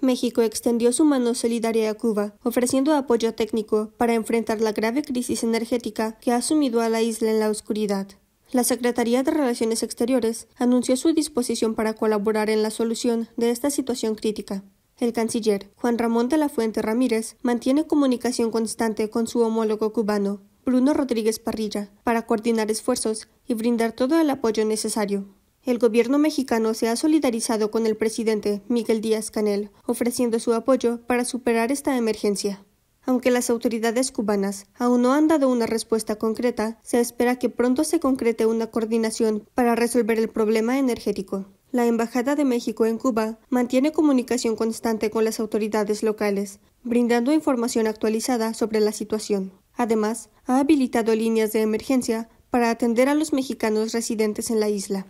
México extendió su mano solidaria a Cuba, ofreciendo apoyo técnico para enfrentar la grave crisis energética que ha sumido a la isla en la oscuridad. La Secretaría de Relaciones Exteriores anunció su disposición para colaborar en la solución de esta situación crítica. El canciller Juan Ramón de la Fuente Ramírez mantiene comunicación constante con su homólogo cubano, Bruno Rodríguez Parrilla, para coordinar esfuerzos y brindar todo el apoyo necesario el gobierno mexicano se ha solidarizado con el presidente Miguel Díaz Canel, ofreciendo su apoyo para superar esta emergencia. Aunque las autoridades cubanas aún no han dado una respuesta concreta, se espera que pronto se concrete una coordinación para resolver el problema energético. La Embajada de México en Cuba mantiene comunicación constante con las autoridades locales, brindando información actualizada sobre la situación. Además, ha habilitado líneas de emergencia para atender a los mexicanos residentes en la isla.